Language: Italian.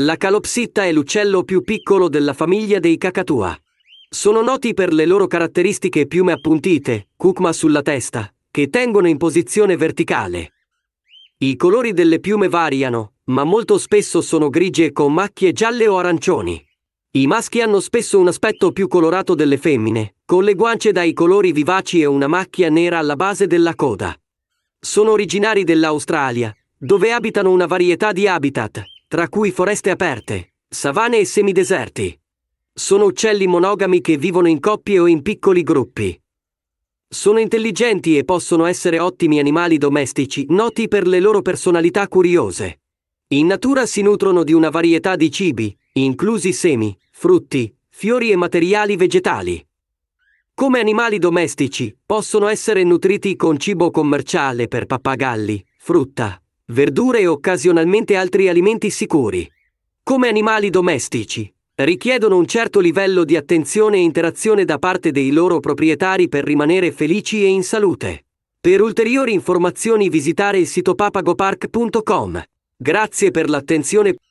La calopsitta è l'uccello più piccolo della famiglia dei cacatua. Sono noti per le loro caratteristiche piume appuntite, cucma sulla testa, che tengono in posizione verticale. I colori delle piume variano, ma molto spesso sono grigie con macchie gialle o arancioni. I maschi hanno spesso un aspetto più colorato delle femmine, con le guance dai colori vivaci e una macchia nera alla base della coda. Sono originari dell'Australia, dove abitano una varietà di habitat, tra cui foreste aperte, savane e semideserti. Sono uccelli monogami che vivono in coppie o in piccoli gruppi. Sono intelligenti e possono essere ottimi animali domestici, noti per le loro personalità curiose. In natura si nutrono di una varietà di cibi, inclusi semi, frutti, fiori e materiali vegetali. Come animali domestici, possono essere nutriti con cibo commerciale per pappagalli, frutta, verdure e occasionalmente altri alimenti sicuri. Come animali domestici, richiedono un certo livello di attenzione e interazione da parte dei loro proprietari per rimanere felici e in salute. Per ulteriori informazioni visitare il sito papagopark.com. Grazie per l'attenzione.